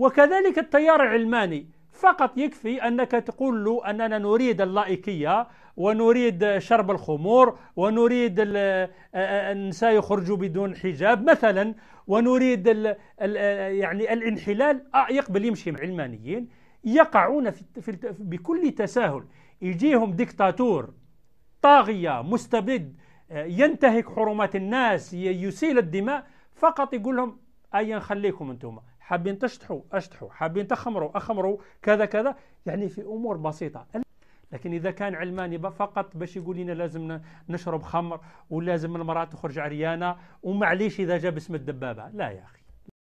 وكذلك التيار العلماني فقط يكفي أنك تقول له أننا نريد اللايكية ونريد شرب الخمور ونريد النساء يخرجوا بدون حجاب مثلا ونريد الـ الـ يعني الانحلال آه، يقبل يمشي مع علمانيين يقعون في في بكل تساهل يجيهم ديكتاتور طاغية مستبد آه، ينتهك حرمات الناس يسيل الدماء فقط يقول لهم ايا خليكم انتم حابين تشطحوا اشطحوا حابين تخمروا اخمروا كذا كذا يعني في امور بسيطه لكن اذا كان علماني فقط باش يقول لنا لازم نشرب خمر ولازم المراه تخرج عريانه ومعليش اذا جاب باسم الدبابه لا يا اخي